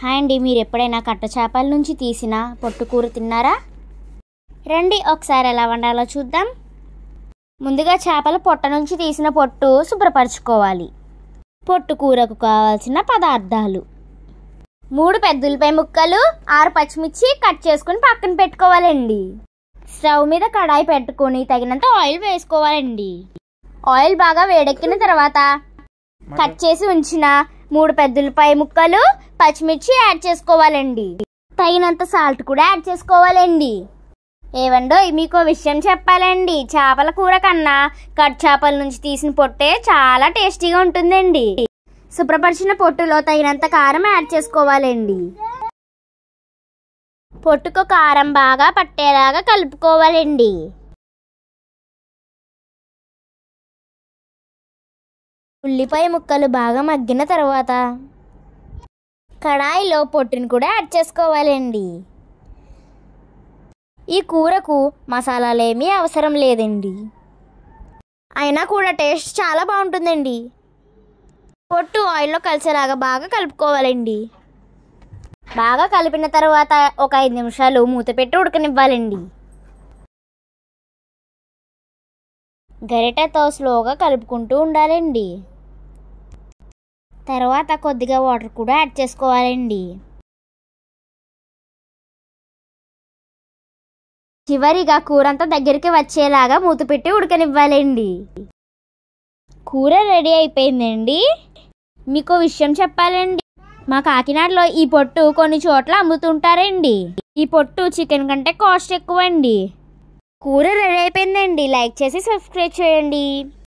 hi అండి మీరు ఎప్పుడైనా కట్ట చేపల నుంచి తీసిన పొట్టుకూర తిన్నారా రండి ఒకసారి ఎలా వండాలో చూద్దాం ముందుగా చేపల పొట్ట నుంచి తీసిన పొట్టు శుభ్రపరచుకోవాలి పొట్టు కూరకు కావాల్సిన పదార్థాలు మూడు పెద్దులపై ముక్కలు ఆరు పచ్చిమిర్చి కట్ చేసుకుని పక్కన పెట్టుకోవాలండి స్టవ్ మీద కడాయి పెట్టుకొని తగినంత ఆయిల్ వేసుకోవాలండి ఆయిల్ బాగా వేడెక్కిన తర్వాత కట్ చేసి ఉంచిన మూడు పై ముక్కలు పచ్చిమిర్చి యాడ్ చేసుకోవాలండి తగినంత సాల్ట్ కూడా యాడ్ చేసుకోవాలండి ఏవండో మీకు విషయం చెప్పాలండి చేపల కూర కన్నా కట్ చేపల నుంచి తీసిన పొట్టే చాలా టేస్టీగా ఉంటుందండి శుభ్రపరిచిన పొట్టులో తగినంత కారం యాడ్ చేసుకోవాలండి పొట్టుకు కారం బాగా పట్టేలాగా కలుపుకోవాలండి ఉల్లిపాయ ముక్కలు బాగా మగ్గిన తర్వాత కడాయిలో పొట్టును కూడా యాడ్ చేసుకోవాలండి ఈ కూరకు మసాలాలు ఏమీ అవసరం లేదండి అయినా కూడా టేస్ట్ చాలా బాగుంటుందండి పొట్టు ఆయిల్లో కలిసేలాగా బాగా కలుపుకోవాలండి బాగా కలిపిన తర్వాత ఒక ఐదు నిమిషాలు మూత పెట్టి ఉడకనివ్వాలండి గరిటెతో స్లోగా కలుపుకుంటూ ఉండాలండి తర్వాత కొద్దిగా వాటర్ కూడా యాడ్ చేసుకోవాలండి చివరిగా కూరంతా దగ్గరికి వచ్చేలాగా మూత పెట్టి ఉడకనివ్వాలండి కూర రెడీ అయిపోయిందండి మీకు విషయం చెప్పాలండి మా కాకినాడలో ఈ పొట్టు కొన్ని చోట్ల అమ్ముతుంటారండి ఈ పొట్టు చికెన్ కంటే కాస్ట్ ఎక్కువ అండి కూర రెడీ అయిపోయిందండి లైక్ చేసి సబ్స్క్రైబ్ చేయండి